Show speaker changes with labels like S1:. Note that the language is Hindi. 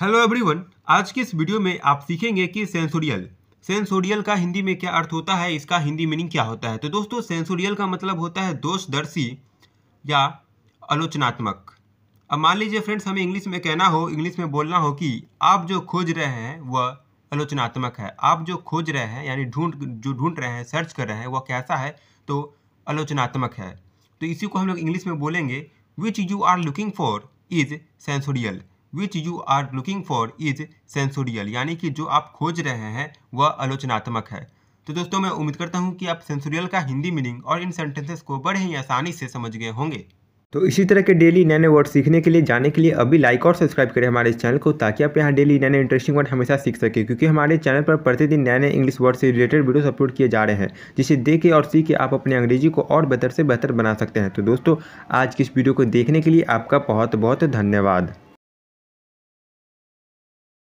S1: हेलो एवरीवन आज के इस वीडियो में आप सीखेंगे कि सेंसोरियल सेंसोरियल का हिंदी में क्या अर्थ होता है इसका हिंदी मीनिंग क्या होता है तो दोस्तों सेंसोरियल का मतलब होता है दोषदर्शी या आलोचनात्मक अब मान लीजिए फ्रेंड्स हमें इंग्लिश में कहना हो इंग्लिश में बोलना हो कि आप जो खोज रहे हैं वह आलोचनात्मक है आप जो खोज रहे हैं यानी ढूंढ जो ढूंढ रहे हैं सर्च कर रहे हैं वह कैसा है तो आलोचनात्मक है तो इसी को हम लोग इंग्लिश में बोलेंगे which you are looking for is sensorial which you are looking for is sensorial यानी कि जो आप खोज रहे हैं वह आलोचनात्मक है तो दोस्तों मैं उम्मीद करता हूँ कि आप सेंसोरियल का हिंदी मीनिंग और इन सेंटेंसेस को बड़े ही आसानी से समझ गए होंगे तो इसी तरह के डेली नए नए वर्ड सीखने के लिए जाने के लिए अभी लाइक और सब्सक्राइब करें हमारे इस चैनल को ताकि आप यहाँ डेली नए नए इंटरेस्टिंग वर्ड हमेशा सीख सकें क्योंकि हमारे चैनल पर प्रतिदिन नए नए इंग्लिश वर्ड से रिलेटेड वीडियोस अपलोड किए जा रहे हैं जिसे देख के और सीख के आप अपने अंग्रेजी को और बेहतर से बेहतर बना सकते हैं तो दोस्तों आज की इस वीडियो को देखने के लिए आपका बहुत बहुत धन्यवाद